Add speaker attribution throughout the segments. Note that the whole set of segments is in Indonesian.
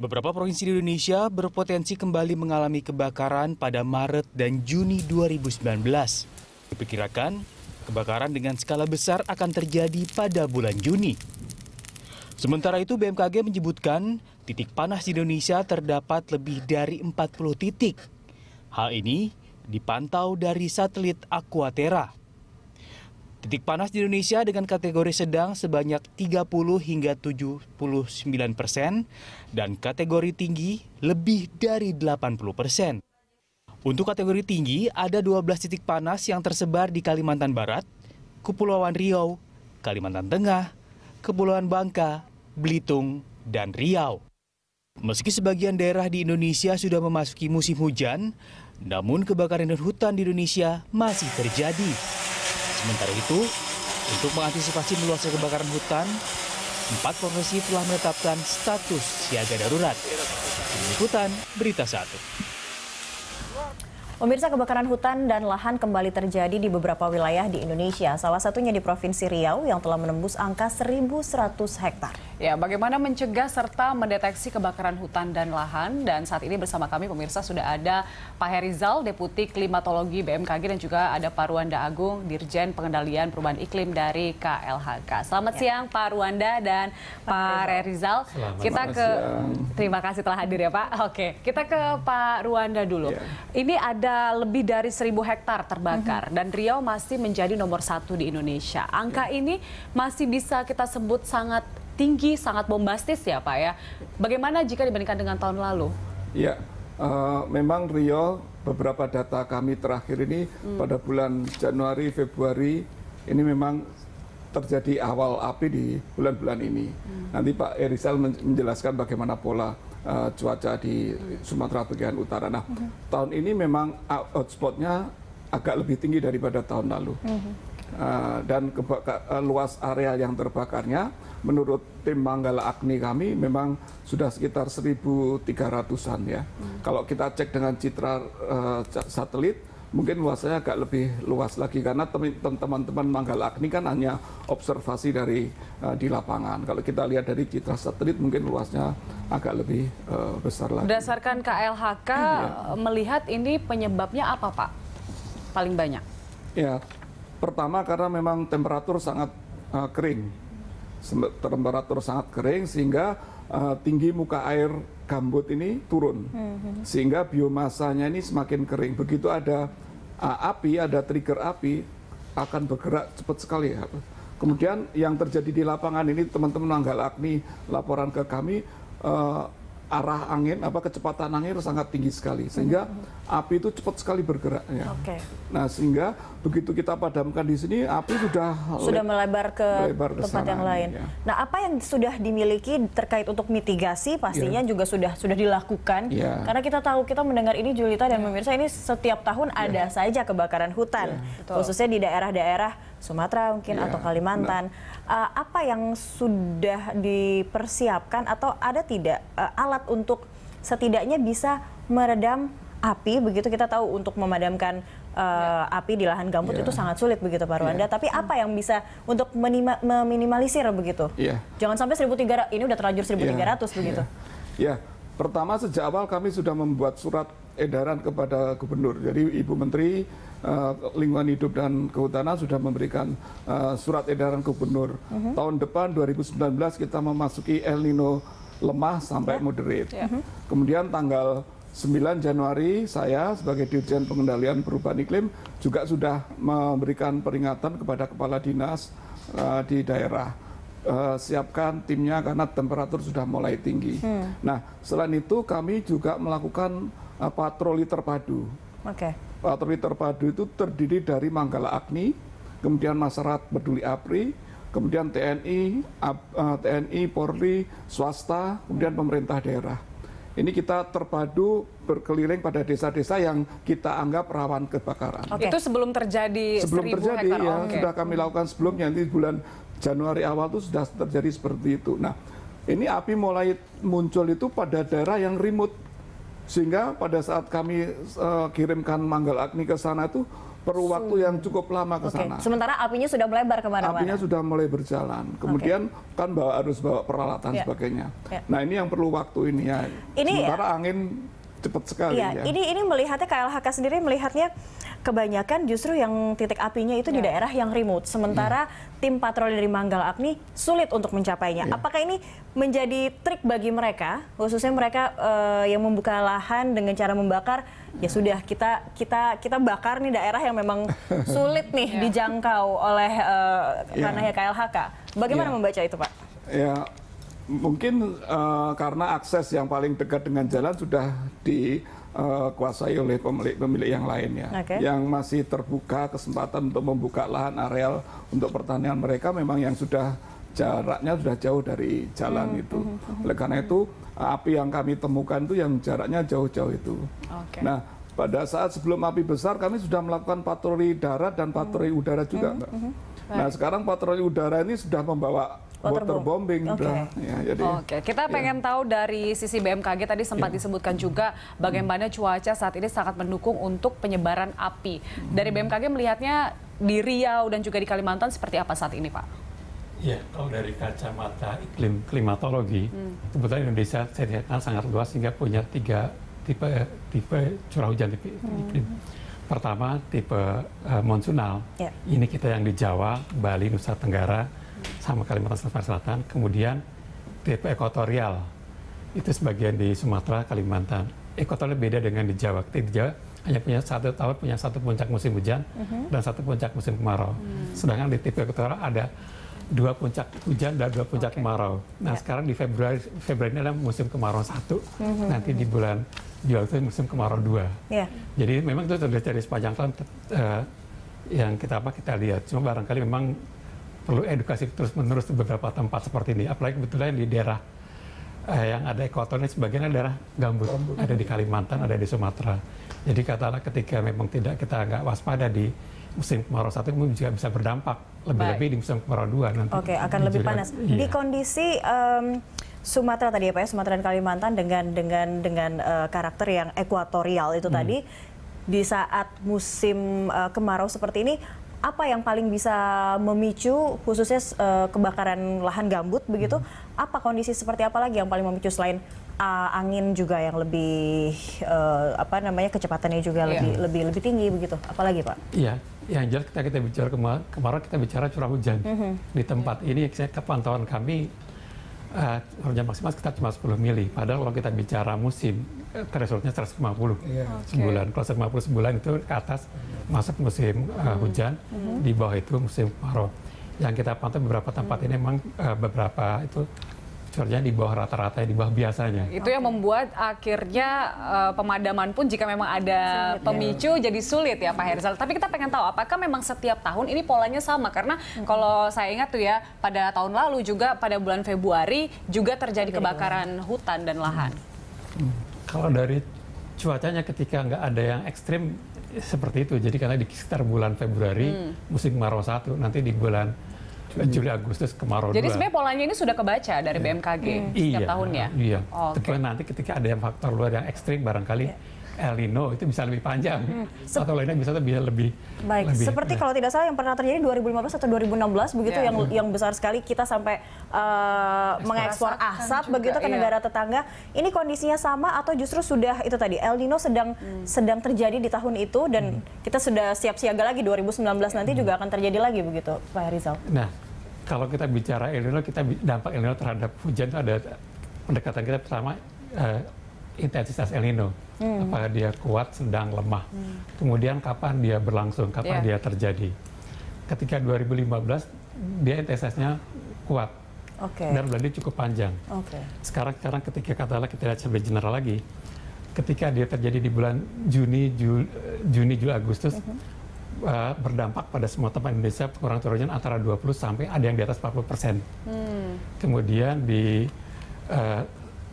Speaker 1: Beberapa provinsi di Indonesia berpotensi kembali mengalami kebakaran pada Maret dan Juni 2019. Diperkirakan, kebakaran dengan skala besar akan terjadi pada bulan Juni. Sementara itu BMKG menyebutkan titik panas di Indonesia terdapat lebih dari 40 titik. Hal ini dipantau dari satelit Terra. Titik panas di Indonesia dengan kategori sedang sebanyak 30 hingga 79 persen dan kategori tinggi lebih dari 80 persen. Untuk kategori tinggi, ada 12 titik panas yang tersebar di Kalimantan Barat, Kepulauan Riau, Kalimantan Tengah, Kepulauan Bangka, Belitung, dan Riau. Meski sebagian daerah di Indonesia sudah memasuki musim hujan, namun kebakaran hutan di Indonesia masih terjadi sementara itu untuk mengantisipasi meluasnya kebakaran hutan empat profesi telah menetapkan status siaga darurat. Liputan Berita Satu. Pemirsa kebakaran hutan dan lahan kembali terjadi di beberapa wilayah di Indonesia, salah satunya di Provinsi Riau yang telah menembus angka 1.100
Speaker 2: hektar. Ya, bagaimana mencegah serta mendeteksi kebakaran hutan dan lahan? Dan saat ini bersama kami pemirsa sudah ada Pak Herizal, Deputi Klimatologi BMKG dan juga ada Pak Ruanda Agung, Dirjen Pengendalian Perubahan Iklim dari KLHK. Selamat ya. siang Pak Ruanda dan Pak Herizal. kita ke siang. Terima kasih telah hadir ya Pak. Oke, kita ke Pak Ruanda dulu. Ya. Ini ada lebih dari seribu hektar terbakar mm -hmm. dan Riau masih menjadi nomor satu di Indonesia. Angka ya. ini masih bisa kita sebut sangat tinggi, sangat bombastis ya Pak ya. Bagaimana jika dibandingkan dengan tahun lalu?
Speaker 3: Ya, uh, memang Rio beberapa data kami terakhir ini hmm. pada bulan Januari, Februari ini memang terjadi awal api di bulan-bulan ini. Hmm. Nanti Pak Erisal menjelaskan bagaimana pola uh, cuaca di hmm. Sumatera bagian utara. Nah, hmm. tahun ini memang hotspotnya agak lebih tinggi daripada tahun lalu. Hmm. Eh, dan eh, luas areal yang terbakarnya menurut tim Manggala Agni kami memang sudah sekitar 1.300-an ya. Hmm. Kalau kita cek dengan citra uh, satelit mungkin luasnya agak lebih luas lagi karena teman-teman Manggala Agni kan hanya observasi dari uh, di lapangan. Kalau kita lihat dari citra satelit mungkin luasnya agak lebih uh, besar lagi.
Speaker 2: Berdasarkan KLHK ya. melihat ini penyebabnya apa Pak? Paling banyak.
Speaker 3: Ya, Pertama karena memang temperatur sangat uh, kering, temperatur sangat kering sehingga uh, tinggi muka air gambut ini turun, mhm. sehingga biomasanya ini semakin kering. Begitu ada uh, api, ada trigger api akan bergerak cepat sekali. Ya. Kemudian yang terjadi di lapangan ini teman-teman Anggal Agni laporan ke kami uh, arah angin apa kecepatan angin sangat tinggi sekali sehingga hmm api itu cepat sekali bergeraknya. Oke. Okay. Nah, sehingga begitu kita padamkan di sini api sudah sudah
Speaker 1: melebar ke melebar tempat yang lain. Ya. Nah, apa yang sudah dimiliki terkait untuk mitigasi pastinya yeah. juga sudah sudah dilakukan. Yeah. Karena kita tahu kita mendengar ini Julita dan yeah. pemirsa ini setiap tahun yeah. ada saja kebakaran hutan, yeah. Iya. khususnya di daerah-daerah Sumatera mungkin yeah. atau Kalimantan. Nah. Uh, apa yang sudah dipersiapkan atau ada tidak uh, alat untuk setidaknya bisa meredam api begitu kita tahu untuk memadamkan uh, eh, yeah. api di lahan gambut yeah. itu sangat sulit begitu Pak Ruanda. Yeah. Tapi apa yang bisa untuk menima, meminimalisir begitu? Yeah. Jangan sampai 1.300 ini udah terlanjur 1.300 ya. yeah. begitu. Ya,
Speaker 3: yeah. pertama sejak awal kami sudah membuat surat edaran kepada gubernur. Jadi Ibu Menteri uh, Lingkungan Hidup dan Kehutanan sudah memberikan uh, surat edaran gubernur. Uh mhm. -huh. Tahun depan 2019 kita memasuki El Nino lemah sampai yeah. moderate. Yeah. Mhm. Kemudian tanggal 9 Januari saya sebagai Dirjen Pengendalian Perubahan Iklim juga sudah memberikan peringatan kepada kepala dinas uh, di daerah uh, siapkan timnya karena temperatur sudah mulai tinggi. Hmm. Nah, selain itu kami juga melakukan uh, patroli terpadu. Okay. Patroli terpadu itu terdiri dari Manggala Agni, kemudian masyarakat peduli APRI, kemudian TNI, uh, TNI, Polri, swasta, kemudian pemerintah daerah ini kita terpadu berkeliling pada desa-desa yang kita anggap rawan kebakaran.
Speaker 2: Oke. Itu sebelum terjadi sebelum terjadi hektar. ya okay. sudah kami
Speaker 3: lakukan sebelumnya nanti bulan Januari awal itu sudah terjadi seperti itu. Nah ini api mulai muncul itu pada daerah yang remote sehingga pada saat kami uh, kirimkan Manggal Agni ke sana itu perlu hmm. waktu yang cukup lama ke sana. Okay. Sementara apinya sudah melebar kemana-mana. Apinya sudah mulai berjalan. Kemudian okay. kan bawa, harus bawa peralatan yeah. sebagainya. Yeah. Nah ini yang perlu waktu ini ya. Ini, Sementara angin cepat sekali. Ya, ya. Ini
Speaker 1: ini melihatnya KLHK sendiri melihatnya kebanyakan justru yang titik apinya itu yeah. di ya. daerah yang remote. Sementara yeah. Hmm. tim patroli dari Manggal Agni sulit untuk mencapainya. Yeah. Apakah ini menjadi trik bagi mereka, khususnya mereka uh, yang membuka lahan dengan cara membakar? Ya sudah, kita kita kita bakar nih daerah yang memang
Speaker 3: sulit
Speaker 1: nih yeah. dijangkau oleh uh, ranahnya ya KLHK. Bagaimana yeah. membaca itu,
Speaker 3: Pak? Ya, mungkin uh, karena akses yang paling dekat dengan jalan sudah di uh, kuasai oleh pemilik-pemilik yang lainnya. Okay. Yang masih terbuka kesempatan untuk membuka lahan areal untuk pertanian mereka memang yang sudah jaraknya sudah jauh dari jalan hmm, itu. Hmm, hmm, oleh karena hmm. itu api yang kami temukan itu yang jaraknya jauh-jauh itu. Okay. Nah pada saat sebelum api besar kami sudah melakukan patroli darat dan patroli hmm. udara juga, hmm, Mbak. Hmm, Nah sekarang patroli udara ini sudah membawa waterbombing. Water okay. Ya, jadi. Ya Oke, okay.
Speaker 2: kita ya. pengen tahu dari sisi BMKG tadi sempat ya. disebutkan juga bagaimana cuaca saat ini sangat mendukung untuk penyebaran api. Dari BMKG melihatnya di Riau dan juga di Kalimantan seperti apa saat ini, Pak?
Speaker 4: Ya, kalau dari kacamata iklim klimatologi, hmm. kebetulan Indonesia saya lihat ah, sangat luas sehingga punya tiga tipe tipe curah hujan tipe hmm. iklim. Pertama tipe uh, monsunal. Yeah. Ini kita yang di Jawa, Bali, Nusa Tenggara, sama Kalimantan Selatan, kemudian tipe ekotorial itu sebagian di Sumatera, Kalimantan. Ekotorial beda dengan di Jawa. di Jawa hanya punya satu tahun punya satu puncak musim hujan uh-huh. dan satu puncak musim kemarau. Hmm. Sedangkan di tipe ekotorial ada dua puncak hujan dan dua puncak okay. kemarau. Nah, yeah. sekarang di Februari Februari ini adalah musim kemarau satu, Uh-huh. nanti di bulan Juli itu musim kemarau dua. Yeah. Jadi memang itu terjadi sepanjang tahun uh, yang kita apa kita lihat. Cuma barangkali memang perlu edukasi terus-menerus di beberapa tempat seperti ini. Apalagi kebetulan di daerah eh, yang ada ekuatornya sebagian daerah gambut. gambut. Ada di Kalimantan, ada di Sumatera. Jadi katalah ketika memang tidak kita nggak waspada di musim kemarau satu mungkin juga bisa berdampak lebih-lebih di musim kemarau dua nanti. Oke, okay, akan lebih panas. Iya. Di
Speaker 1: kondisi um, Sumatera tadi ya Pak ya, Sumatera dan Kalimantan dengan dengan dengan uh, karakter yang ekuatorial itu hmm. tadi di saat musim uh, kemarau seperti ini apa yang paling bisa memicu khususnya uh, kebakaran lahan gambut begitu? Hmm. Apa kondisi seperti apa lagi yang paling memicu selain uh, angin juga yang lebih uh, apa namanya kecepatannya juga yeah. lebih lebih lebih tinggi begitu? Apalagi Pak?
Speaker 4: Iya, ya, yang jelas kita kita bicara kemar kemarin kita bicara curah hujan mm -hmm. di tempat ini. Saya kepantauan kami uh, eh, hujan maksimal sekitar cuma 10 mili. Padahal kalau kita bicara musim, eh, thresholdnya 150 yeah. Iya. sebulan. Okay. Kalau 150 sebulan itu ke atas masuk musim uh, hujan, mm -hmm. di bawah itu musim kemarau. Yang kita pantau beberapa tempat mm -hmm. ini memang uh, beberapa itu kerja di bawah rata-rata, ya, di bawah biasanya. Itu
Speaker 2: yang membuat akhirnya uh, pemadaman pun jika memang ada sulit, ya. pemicu ya. jadi sulit ya Pak Herzal. Tapi kita pengen tahu apakah memang setiap tahun ini polanya sama karena hmm. kalau saya ingat tuh ya pada tahun lalu juga pada bulan Februari juga terjadi kebakaran hutan dan lahan.
Speaker 4: Hmm. Kalau dari cuacanya ketika nggak ada yang ekstrim seperti itu. Jadi karena di sekitar bulan Februari hmm. musim kemarau satu, nanti di bulan Juli Agustus kemarau. Jadi sebenarnya
Speaker 2: polanya ini sudah kebaca dari iya. BMKG hmm. setiap iya, tahunnya.
Speaker 4: Iya. Oh, okay. nanti ketika ada yang faktor luar yang ekstrim barangkali yeah El Nino itu bisa lebih panjang hmm. atau lainnya bisa bisa lebih baik lebih, seperti ya. kalau
Speaker 1: tidak salah yang pernah terjadi 2015 atau 2016 begitu yeah. yang hmm. yang besar sekali kita sampai uh, mengekspor kan asap juga, begitu ke iya. negara tetangga ini kondisinya sama atau justru sudah itu tadi El Nino sedang hmm. sedang terjadi di tahun itu dan hmm. kita sudah siap siaga lagi 2019 hmm. nanti juga hmm. akan terjadi lagi begitu Pak Rizal.
Speaker 4: Nah kalau kita bicara El Nino kita dampak El Nino terhadap hujan itu ada pendekatan kita pertama eh, intensitas El Nino, hmm. apakah dia kuat, sedang, lemah. Hmm. Kemudian kapan dia berlangsung, kapan yeah. dia terjadi. Ketika 2015 dia intensitasnya kuat. Okay. Dan berarti cukup panjang. Okay. Sekarang sekarang ketika katalah kita lihat sampai general lagi, ketika dia terjadi di bulan Juni, Juli, eh, Juni, Juli, Agustus, mm -hmm. uh, berdampak pada semua tempat Indonesia kurang turunnya antara 20 sampai ada yang di atas 40 persen. Hmm. Kemudian di uh,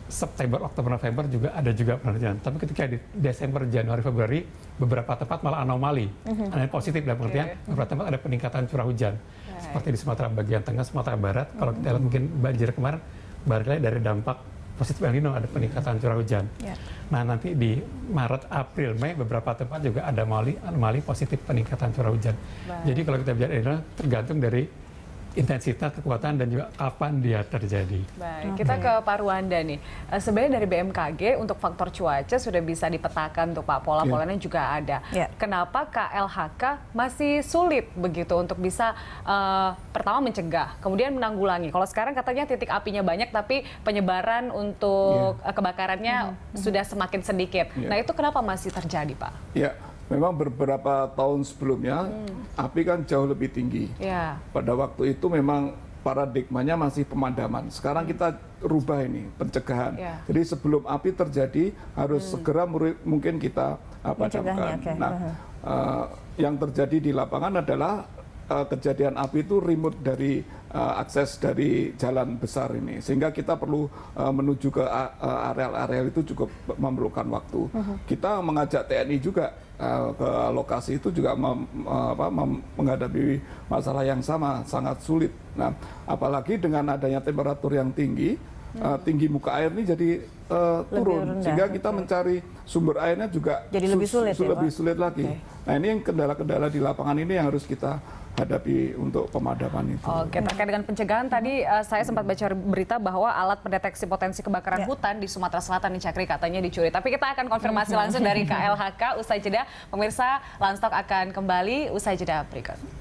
Speaker 4: September, Oktober, November juga ada juga penelitian. Tapi ketika di Desember, Januari, Februari, beberapa tempat malah anomali. Mm-hmm. Anomali positif dalam pengertian, okay. beberapa tempat ada peningkatan curah hujan. Right. Seperti di Sumatera bagian tengah, Sumatera Barat. Kalau kita lihat mhm. mungkin banjir kemarin, barangkali dari dampak positif El Nino ada peningkatan curah hujan. Yeah. Nah nanti di Maret, April, Mei beberapa tempat juga ada anomali, anomali positif peningkatan curah hujan. Right. Jadi kalau kita bicara El Nino tergantung dari intensitas kekuatan dan juga kapan dia terjadi.
Speaker 2: Baik, kita ke Pak Ruanda nih. Eh, sebenarnya dari BMKG untuk faktor cuaca sudah bisa dipetakan untuk Pak pola iya. polanya juga ada. Yeah. Kenapa KLHK masih sulit begitu untuk bisa uh, pertama mencegah, kemudian menanggulangi. Kalau sekarang katanya titik apinya banyak tapi penyebaran untuk yeah. Iya. kebakarannya mm -hmm. sudah semakin sedikit. Yeah. Nah itu kenapa masih terjadi Pak?
Speaker 3: Ya. Yeah Memang beberapa tahun sebelumnya hmm. api kan jauh lebih tinggi. Ya. Pada waktu itu memang paradigmanya masih pemadaman. Sekarang hmm. kita rubah ini pencegahan. Ya. Jadi sebelum api terjadi harus hmm. segera mungkin kita padamkan. Okay. Nah, uh, yang terjadi di lapangan adalah Eh, kejadian api itu remote dari uh, akses dari jalan besar ini sehingga kita perlu uh, menuju ke areal-areal itu cukup memerlukan waktu. Uh -huh. Kita mengajak TNI juga uh, ke lokasi itu juga mem, apa, mem, menghadapi masalah yang sama sangat sulit. Nah, apalagi dengan adanya temperatur yang tinggi uh, tinggi muka air ini jadi uh, turun rendah. sehingga kita okay. mencari sumber airnya juga jadi su lebih sulit su ya, lebih sulit lagi. Okay. Nah ini yang kendala-kendala di lapangan ini yang harus kita hadapi untuk pemadaman itu.
Speaker 2: Oke, terkait dengan pencegahan tadi uh, saya sempat baca berita bahwa alat pendeteksi potensi kebakaran ya. hutan di Sumatera Selatan nih Cakri katanya dicuri. Tapi kita akan konfirmasi hmm. langsung dari KLHK usai jeda. Pemirsa, Lanstock akan kembali usai jeda berikut.